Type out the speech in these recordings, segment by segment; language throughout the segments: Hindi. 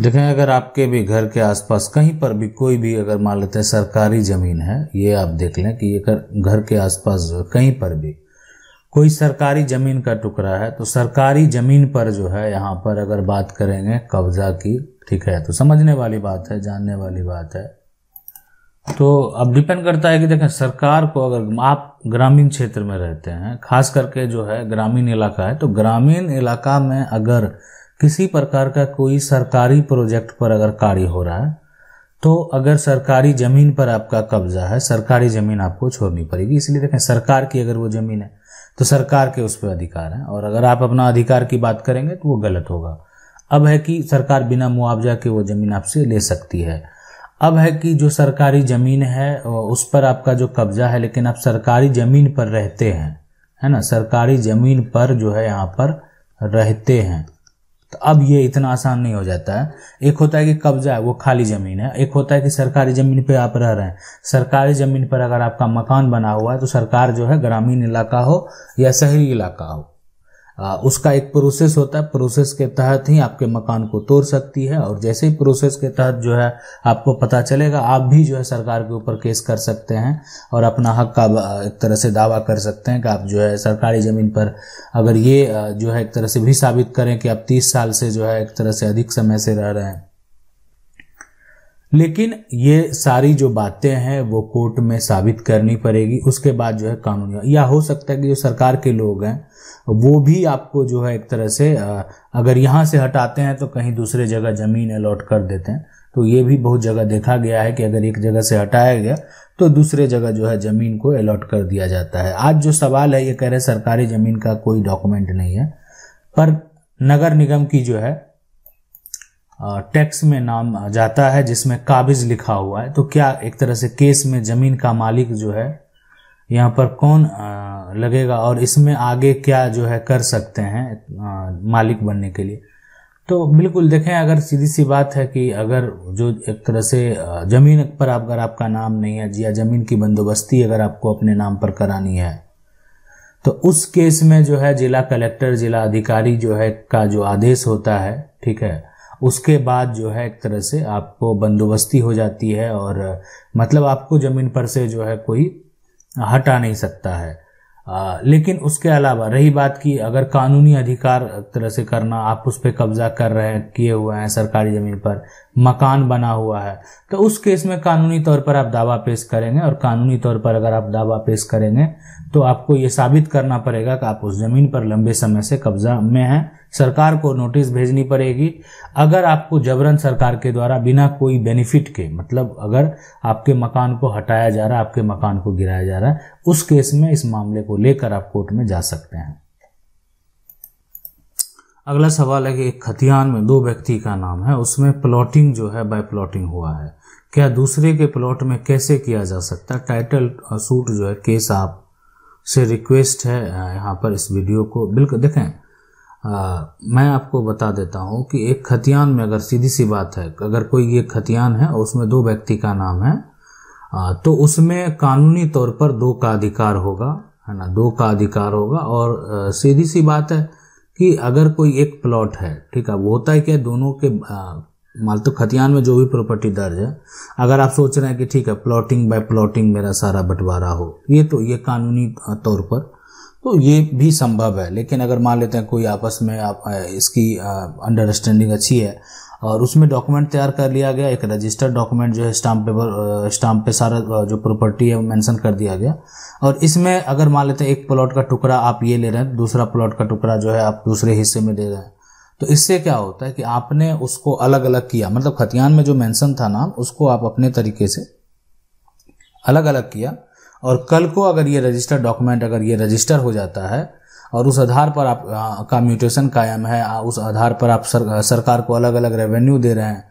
देखें अगर आपके भी घर के आसपास कहीं पर भी कोई भी अगर मान लेते हैं सरकारी ज़मीन है ये आप देख लें कि ये घर के आसपास कहीं पर भी कोई सरकारी ज़मीन का टुकड़ा है तो सरकारी ज़मीन पर जो है यहाँ पर अगर बात करेंगे कब्ज़ा की ठीक है तो समझने वाली बात है जानने वाली बात है तो अब डिपेंड करता है कि देखें सरकार को अगर आप ग्रामीण क्षेत्र में रहते हैं खास करके जो है ग्रामीण इलाका है तो ग्रामीण इलाका में अगर किसी प्रकार का कोई सरकारी प्रोजेक्ट पर अगर कार्य हो रहा है तो अगर सरकारी ज़मीन पर आपका कब्जा है सरकारी ज़मीन आपको छोड़नी पड़ेगी इसलिए देखें सरकार की अगर वो ज़मीन है तो सरकार के उस पर अधिकार है और अगर आप अपना अधिकार की बात करेंगे तो वो गलत होगा अब है कि सरकार बिना मुआवजा के वो ज़मीन आपसे ले सकती है अब है कि जो सरकारी ज़मीन है उस पर आपका जो कब्जा है लेकिन आप सरकारी ज़मीन पर रहते हैं है ना सरकारी ज़मीन पर जो है यहाँ पर रहते हैं तो अब ये इतना आसान नहीं हो जाता है एक होता है कि कब्जा है वो खाली ज़मीन है एक होता है कि सरकारी ज़मीन पे आप रह रहे हैं सरकारी ज़मीन पर अगर आपका मकान बना हुआ है तो सरकार जो है ग्रामीण इलाका हो या शहरी इलाका हो उसका एक प्रोसेस होता है प्रोसेस के तहत ही आपके मकान को तोड़ सकती है और जैसे ही प्रोसेस के तहत जो है आपको पता चलेगा आप भी जो है सरकार के ऊपर केस कर सकते हैं और अपना हक का एक तरह से दावा कर सकते हैं कि आप जो है सरकारी ज़मीन पर अगर ये जो है एक तरह से भी साबित करें कि आप तीस साल से जो है एक तरह से अधिक समय से रह रहे हैं लेकिन ये सारी जो बातें हैं वो कोर्ट में साबित करनी पड़ेगी उसके बाद जो है कानून या हो सकता है कि जो सरकार के लोग हैं वो भी आपको जो है एक तरह से अगर यहाँ से हटाते हैं तो कहीं दूसरे जगह ज़मीन अलॉट कर देते हैं तो ये भी बहुत जगह देखा गया है कि अगर एक जगह से हटाया गया तो दूसरे जगह जो है ज़मीन को अलॉट कर दिया जाता है आज जो सवाल है ये कह रहे सरकारी ज़मीन का कोई डॉक्यूमेंट नहीं है पर नगर निगम की जो है टैक्स में नाम जाता है जिसमें काबिज लिखा हुआ है तो क्या एक तरह से केस में ज़मीन का मालिक जो है यहाँ पर कौन लगेगा और इसमें आगे क्या जो है कर सकते हैं मालिक बनने के लिए तो बिल्कुल देखें अगर सीधी सी बात है कि अगर जो एक तरह से ज़मीन पर अगर आपका नाम नहीं है या ज़मीन की बंदोबस्ती अगर आपको अपने नाम पर करानी है तो उस केस में जो है जिला कलेक्टर जिला अधिकारी जो है का जो आदेश होता है ठीक है उसके बाद जो है एक तरह से आपको बंदोबस्ती हो जाती है और मतलब आपको ज़मीन पर से जो है कोई हटा नहीं सकता है आ, लेकिन उसके अलावा रही बात की अगर कानूनी अधिकार तरह से करना आप उस पर कब्जा कर रहे हैं किए हुए हैं सरकारी ज़मीन पर मकान बना हुआ है तो उस केस में कानूनी तौर पर आप दावा पेश करेंगे और कानूनी तौर पर अगर आप दावा पेश करेंगे तो आपको ये साबित करना पड़ेगा कि आप उस ज़मीन पर लंबे समय से कब्जा में हैं सरकार को नोटिस भेजनी पड़ेगी अगर आपको जबरन सरकार के द्वारा बिना कोई बेनिफिट के मतलब अगर आपके मकान को हटाया जा रहा है आपके मकान को गिराया जा रहा है उस केस में इस मामले को लेकर आप कोर्ट में जा सकते हैं अगला सवाल है कि एक खतियान में दो व्यक्ति का नाम है उसमें प्लॉटिंग जो है बाय प्लॉटिंग हुआ है क्या दूसरे के प्लॉट में कैसे किया जा सकता है टाइटल सूट जो है केस आप से रिक्वेस्ट है यहाँ पर इस वीडियो को बिल्कुल देखें आ, हाँ, मैं आपको बता देता हूँ कि एक खतियान में अगर सीधी सी बात है अगर कोई एक खतियान है और उसमें दो व्यक्ति का नाम है आ, तो उसमें कानूनी तौर पर दो का अधिकार होगा है ना दो का अधिकार होगा और आ, सीधी सी बात है कि अगर कोई एक प्लॉट है ठीक है वो होता है क्या दोनों के मान तो खतियान में जो भी प्रॉपर्टी दर्ज है अगर आप सोच रहे हैं कि ठीक है प्लॉटिंग बाय प्लॉटिंग मेरा सारा बंटवारा हो ये तो ये कानूनी तौर पर तो ये भी संभव है लेकिन अगर मान लेते हैं कोई आपस में आप इसकी अंडरस्टैंडिंग अच्छी है और उसमें डॉक्यूमेंट तैयार कर लिया गया एक रजिस्टर्ड डॉक्यूमेंट जो है स्टाम्प पेपर स्टाम्प पे सारा जो प्रॉपर्टी है वो मेंशन कर दिया गया और इसमें अगर मान लेते हैं एक प्लॉट का टुकड़ा आप ये ले रहे हैं दूसरा प्लॉट का टुकड़ा जो है आप दूसरे हिस्से में दे रहे हैं तो इससे क्या होता है कि आपने उसको अलग अलग किया मतलब खतियान में जो मेंशन था नाम उसको आप अपने तरीके से अलग अलग किया और कल को अगर ये रजिस्टर डॉक्यूमेंट अगर ये रजिस्टर हो जाता है और उस आधार पर आप आ, का म्यूटेशन कायम है आ, उस आधार पर आप सर, सरकार को अलग अलग रेवेन्यू दे रहे हैं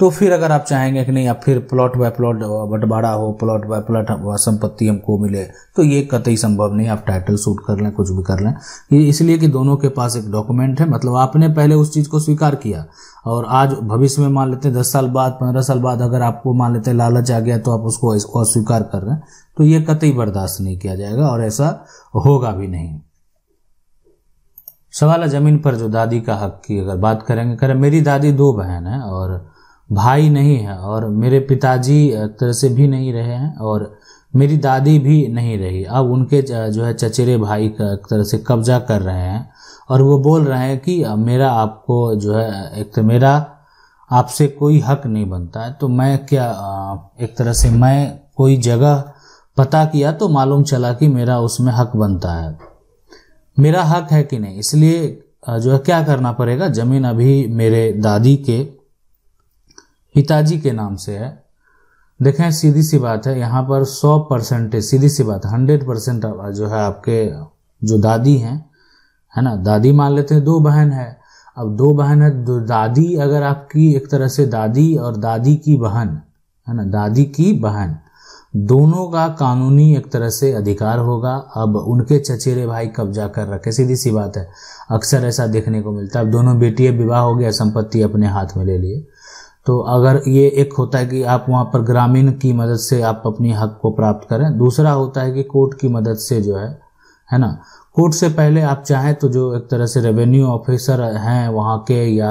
तो फिर अगर आप चाहेंगे कि नहीं आप फिर प्लॉट बाय प्लॉट बंटवारा हो प्लॉट बाय प्लॉट संपत्ति हमको मिले तो ये कतई संभव नहीं आप टाइटल सूट कर लें कुछ भी कर लें ये इसलिए कि दोनों के पास एक डॉक्यूमेंट है मतलब आपने पहले उस चीज़ को स्वीकार किया और आज भविष्य में मान लेते हैं दस साल बाद पंद्रह साल बाद अगर आपको मान लेते हैं लालच आ गया तो आप उसको अस्वीकार कर रहे हैं तो ये कतई बर्दाश्त नहीं किया जाएगा और ऐसा होगा भी नहीं सवाल है ज़मीन पर जो दादी का हक की अगर बात करेंगे करें मेरी दादी दो बहन है और भाई नहीं है और मेरे पिताजी तरह से भी नहीं रहे हैं और मेरी दादी भी नहीं रही अब उनके जो है चचेरे भाई का तरह से कब्जा कर रहे हैं और वो बोल रहे हैं कि मेरा आपको जो है एक तो मेरा आपसे कोई हक नहीं बनता है तो मैं क्या एक तरह से मैं कोई जगह पता किया तो मालूम चला कि मेरा उसमें हक बनता है मेरा हक है कि नहीं इसलिए जो है क्या करना पड़ेगा ज़मीन अभी मेरे दादी के पिताजी के नाम से है देखें सीधी सी बात है यहाँ पर सौ परसेंटेज सीधी सी बात हंड्रेड परसेंट जो है आपके जो दादी हैं है ना दादी मान लेते हैं दो बहन है अब दो बहन है दो दादी अगर आपकी एक तरह से दादी और दादी की बहन है ना दादी की बहन दोनों का कानूनी एक तरह से अधिकार होगा अब उनके चचेरे भाई कब्जा कर रखे सीधी सी बात है अक्सर ऐसा देखने को मिलता है अब दोनों बेटियां विवाह हो गया संपत्ति अपने हाथ में ले लिए तो अगर ये एक होता है कि आप वहाँ पर ग्रामीण की मदद से आप अपनी हक को प्राप्त करें दूसरा होता है कि कोर्ट की मदद से जो है है ना कोर्ट से पहले आप चाहें तो जो एक तरह से रेवेन्यू ऑफिसर हैं वहाँ के या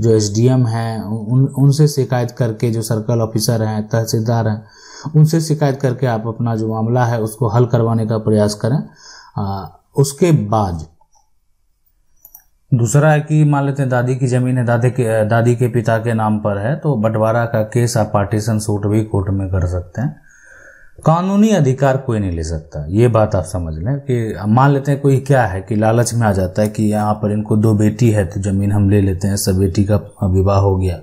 जो एस डी एम हैं उन उनसे शिकायत करके जो सर्कल ऑफिसर हैं तहसीलदार हैं उनसे शिकायत करके आप अपना जो मामला है उसको हल करवाने का प्रयास करें आ, उसके बाद दूसरा है कि मान लेते हैं दादी की ज़मीन है दादी के दादी के पिता के नाम पर है तो बंटवारा का केस आप पार्टीशन सूट भी कोर्ट में कर सकते हैं कानूनी अधिकार कोई नहीं ले सकता ये बात आप समझ लें कि मान लेते हैं कोई क्या है कि लालच में आ जाता है कि यहाँ पर इनको दो बेटी है तो ज़मीन हम ले लेते हैं सब बेटी का विवाह हो गया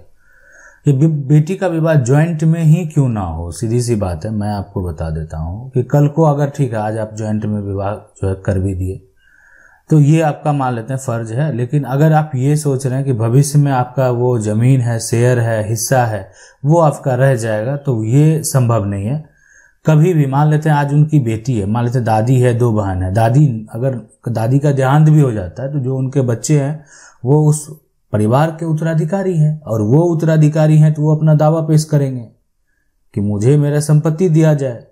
ये बेटी का विवाह ज्वाइंट में ही क्यों ना हो सीधी सी बात है मैं आपको बता देता हूँ कि कल को अगर ठीक है आज आप ज्वाइंट में विवाह जो है कर भी दिए तो ये आपका मान लेते हैं फ़र्ज है लेकिन अगर आप ये सोच रहे हैं कि भविष्य में आपका वो ज़मीन है शेयर है हिस्सा है वो आपका रह जाएगा तो ये संभव नहीं है कभी भी मान लेते हैं आज उनकी बेटी है मान लेते हैं दादी है दो बहन है दादी अगर दादी का देहांत भी हो जाता है तो जो उनके बच्चे हैं वो उस परिवार के उत्तराधिकारी हैं और वो उत्तराधिकारी हैं तो वो अपना दावा पेश करेंगे कि मुझे मेरा संपत्ति दिया जाए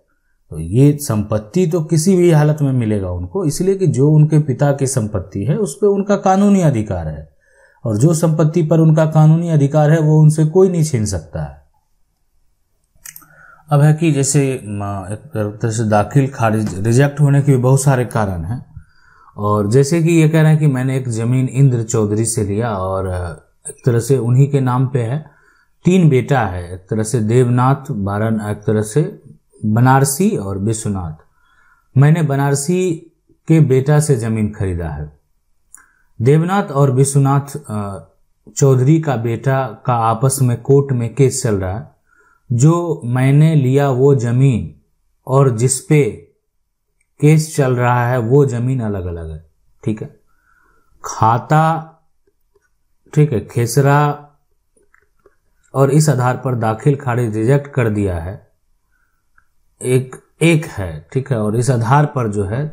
तो ये संपत्ति तो किसी भी हालत में मिलेगा उनको इसलिए कि जो उनके पिता की संपत्ति है उस पर उनका कानूनी अधिकार है और जो संपत्ति पर उनका कानूनी अधिकार है वो उनसे कोई नहीं छीन सकता है अब है कि जैसे एक तरह से दाखिल खारिज रिजेक्ट होने के भी बहुत सारे कारण हैं और जैसे कि ये कह रहे हैं कि मैंने एक ज़मीन इंद्र चौधरी से लिया और एक तरह से उन्हीं के नाम पे है तीन बेटा है एक तरह से देवनाथ बारन एक तरह से बनारसी और विश्वनाथ मैंने बनारसी के बेटा से जमीन खरीदा है देवनाथ और विश्वनाथ चौधरी का बेटा का आपस में कोर्ट में केस चल रहा है जो मैंने लिया वो जमीन और जिसपे केस चल रहा है वो जमीन अलग अलग है ठीक है खाता ठीक है खेसरा और इस आधार पर दाखिल खारिज रिजेक्ट कर दिया है एक एक है ठीक है और इस आधार पर जो है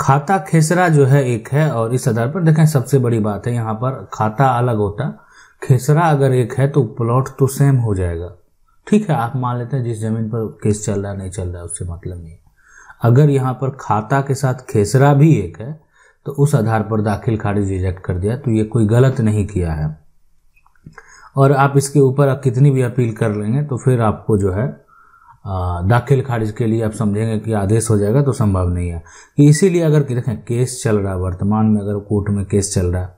खाता खेसरा जो है एक है और इस आधार पर देखें सबसे बड़ी बात है यहाँ पर खाता अलग होता खेसरा अगर एक है तो प्लॉट तो सेम हो जाएगा ठीक है आप मान लेते हैं जिस ज़मीन पर केस चल रहा है नहीं चल रहा है उससे मतलब नहीं अगर यहाँ पर खाता के साथ खेसरा भी एक है तो उस आधार पर दाखिल खारिज रिजेक्ट कर दिया तो ये कोई गलत नहीं किया है और आप इसके ऊपर कितनी भी अपील कर लेंगे तो फिर आपको जो है दाखिल खारिज के लिए आप समझेंगे कि आदेश हो जाएगा तो संभव नहीं है कि इसीलिए अगर देखें केस चल रहा है वर्तमान में अगर कोर्ट में केस चल रहा है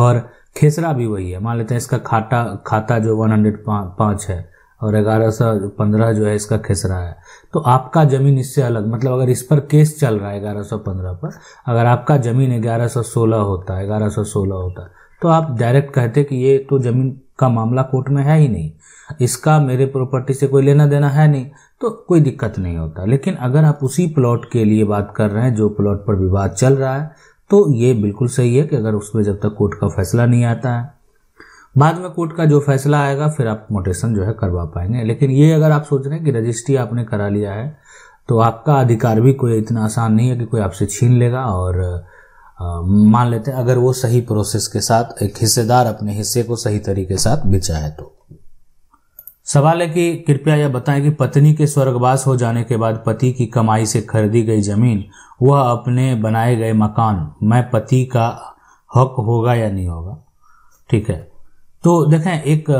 और खेसरा भी वही है मान लेते हैं इसका खाता खाता जो वन हंड्रेड पाँच है और ग्यारह सौ पंद्रह जो है इसका खेसरा है तो आपका ज़मीन इससे अलग मतलब अगर इस पर केस चल रहा है ग्यारह सौ पंद्रह पर अगर आपका ज़मीन ग्यारह सौ सोलह होता है ग्यारह सौ सोलह होता है तो आप डायरेक्ट कहते कि ये तो ज़मीन का मामला कोर्ट में है ही नहीं इसका मेरे प्रॉपर्टी से कोई लेना देना है नहीं तो कोई दिक्कत नहीं होता लेकिन अगर आप उसी प्लॉट के लिए बात कर रहे हैं जो प्लॉट पर विवाद चल रहा है तो ये बिल्कुल सही है कि अगर उसमें जब तक कोर्ट का फैसला नहीं आता है बाद में कोर्ट का जो फैसला आएगा फिर आप मोटेशन जो है करवा पाएंगे लेकिन ये अगर आप सोच रहे हैं कि रजिस्ट्री आपने करा लिया है तो आपका अधिकार भी कोई इतना आसान नहीं है कि कोई आपसे छीन लेगा और मान लेते हैं अगर वो सही प्रोसेस के साथ एक हिस्सेदार अपने हिस्से को सही तरीके साथ बेचा है तो सवाल है कि कृपया यह बताएं कि पत्नी के स्वर्गवास हो जाने के बाद पति की कमाई से खरीदी गई जमीन वह अपने बनाए गए मकान में पति का हक होगा या नहीं होगा ठीक है तो देखें एक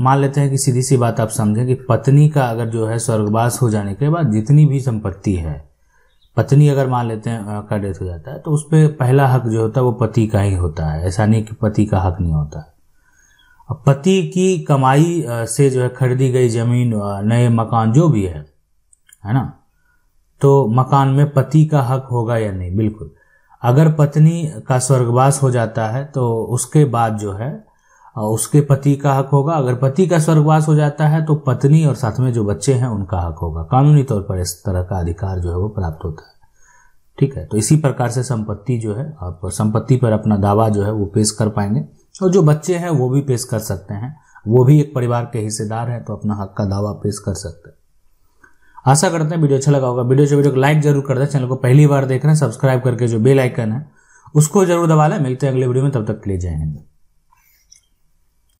मान लेते हैं कि सीधी सी बात आप समझें कि पत्नी का अगर जो है स्वर्गवास हो जाने के बाद जितनी भी संपत्ति है पत्नी अगर मान लेते हैं का डेथ हो जाता है तो उस पर पहला हक जो होता है वो पति का ही होता है ऐसा नहीं कि पति का हक नहीं होता है अब पति की कमाई से जो है खरीदी गई जमीन नए मकान जो भी है है ना तो मकान में पति का हक होगा या नहीं बिल्कुल अगर पत्नी का स्वर्गवास हो जाता है तो उसके बाद जो है हाँ, उसके पति का हक होगा अगर पति का स्वर्गवास हो जाता है तो पत्नी और साथ में जो बच्चे हैं उनका हक होगा कानूनी तौर पर इस तरह का अधिकार जो है वो प्राप्त होता है ठीक है तो इसी प्रकार से संपत्ति जो है आप संपत्ति पर अपना दावा जो है वो पेश कर पाएंगे और जो बच्चे हैं वो भी पेश कर सकते हैं वो भी एक परिवार के हिस्सेदार हैं तो अपना हक का दावा पेश कर सकते हैं आशा करते हैं वीडियो अच्छा लगा होगा वीडियो से वीडियो को लाइक जरूर कर दें चैनल को पहली बार देख रहे हैं सब्सक्राइब करके जो बेल आइकन है उसको जरूर दबा लें मिलते हैं अगले वीडियो में तब तक के लिए जय हिंद